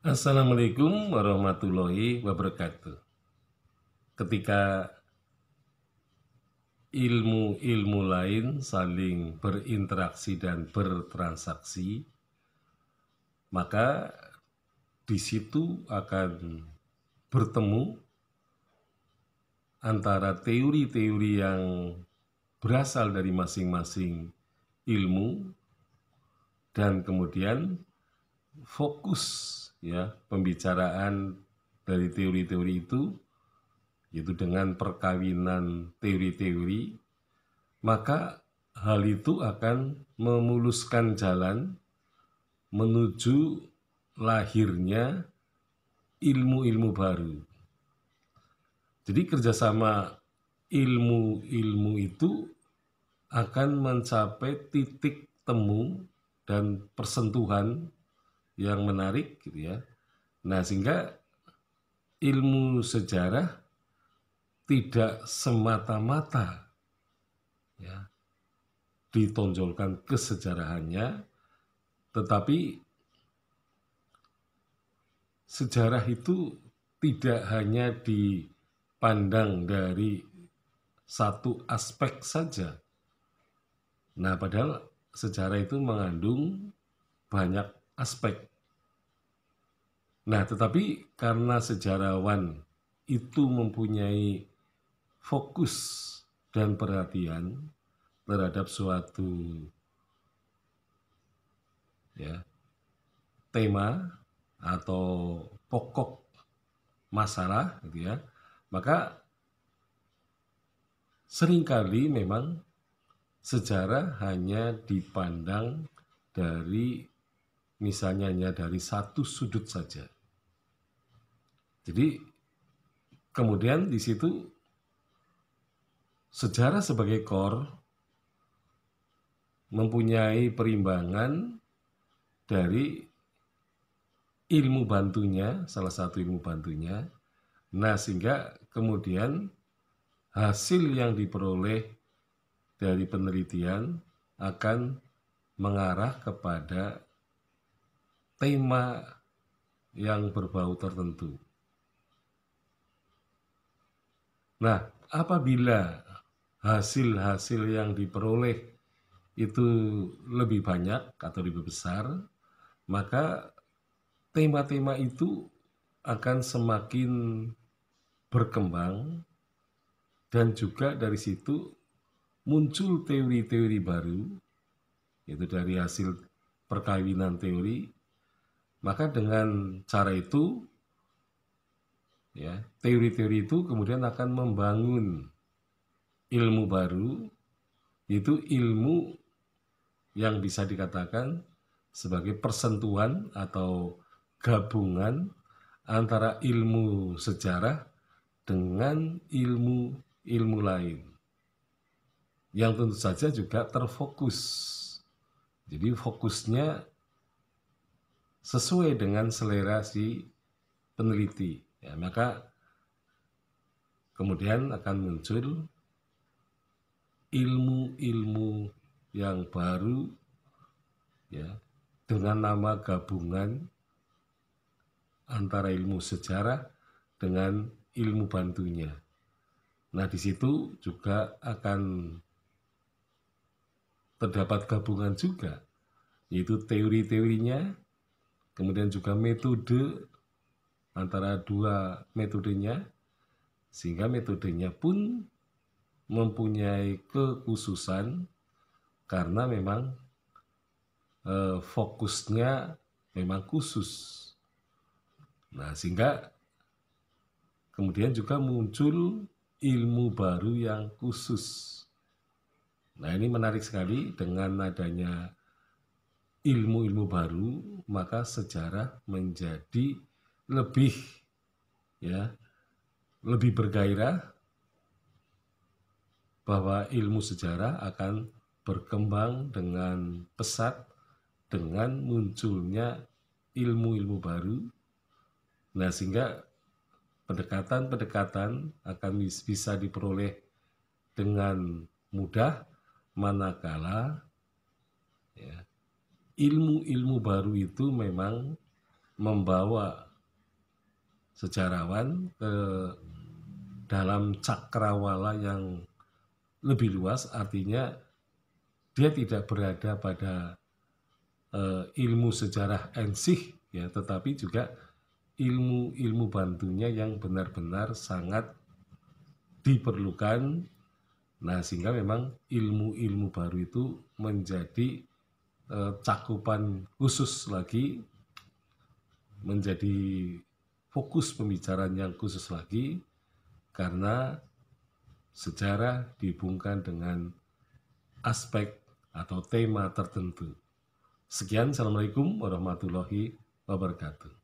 Assalamualaikum warahmatullahi wabarakatuh. Ketika ilmu-ilmu lain saling berinteraksi dan bertransaksi, maka di situ akan bertemu antara teori-teori yang berasal dari masing-masing ilmu dan kemudian fokus ya pembicaraan dari teori-teori itu yaitu dengan perkawinan teori-teori maka hal itu akan memuluskan jalan menuju lahirnya ilmu-ilmu baru. Jadi kerjasama ilmu-ilmu itu akan mencapai titik temu dan persentuhan yang menarik gitu ya. Nah, sehingga ilmu sejarah tidak semata-mata ya ditonjolkan kesejarahannya tetapi sejarah itu tidak hanya dipandang dari satu aspek saja. Nah, padahal sejarah itu mengandung banyak aspek. Nah, tetapi karena sejarawan itu mempunyai fokus dan perhatian terhadap suatu ya tema atau pokok masalah gitu ya maka seringkali memang sejarah hanya dipandang dari misalnya hanya dari satu sudut saja. Jadi kemudian di situ sejarah sebagai kor mempunyai perimbangan dari ilmu bantunya, salah satu ilmu bantunya. Nah, sehingga kemudian hasil yang diperoleh dari penelitian akan mengarah kepada tema yang berbau tertentu. Nah, apabila hasil-hasil yang diperoleh itu lebih banyak atau lebih besar, maka tema-tema itu akan semakin berkembang dan juga dari situ muncul teori-teori baru yaitu dari hasil perkawinan teori maka dengan cara itu ya, teori-teori itu kemudian akan membangun ilmu baru itu ilmu yang bisa dikatakan sebagai persentuhan atau gabungan antara ilmu sejarah dengan ilmu ilmu lain yang tentu saja juga terfokus. Jadi fokusnya sesuai dengan selera si peneliti. Ya, maka kemudian akan muncul ilmu-ilmu yang baru ya dengan nama gabungan antara ilmu sejarah dengan ilmu bantunya. Nah, di situ juga akan terdapat gabungan juga, yaitu teori-teorinya kemudian juga metode antara dua metodenya sehingga metodenya pun mempunyai kekhususan karena memang e, fokusnya memang khusus. Nah, sehingga kemudian juga muncul ilmu baru yang khusus. Nah, ini menarik sekali dengan adanya ilmu-ilmu baru, maka sejarah menjadi lebih ya, lebih bergairah bahwa ilmu sejarah akan berkembang dengan pesat dengan munculnya ilmu-ilmu baru. Nah, sehingga pendekatan-pendekatan akan bisa diperoleh dengan mudah manakala ilmu-ilmu baru itu memang membawa sejarawan ke dalam cakrawala yang lebih luas artinya dia tidak berada pada uh, ilmu sejarah ensih ya tetapi juga ilmu-ilmu bantunya yang benar-benar sangat diperlukan nah sehingga memang ilmu-ilmu baru itu menjadi Eh, cakupan khusus lagi, menjadi fokus pembicaraan yang khusus lagi, karena sejarah dihubungkan dengan aspek atau tema tertentu. Sekian, Assalamualaikum warahmatullahi wabarakatuh.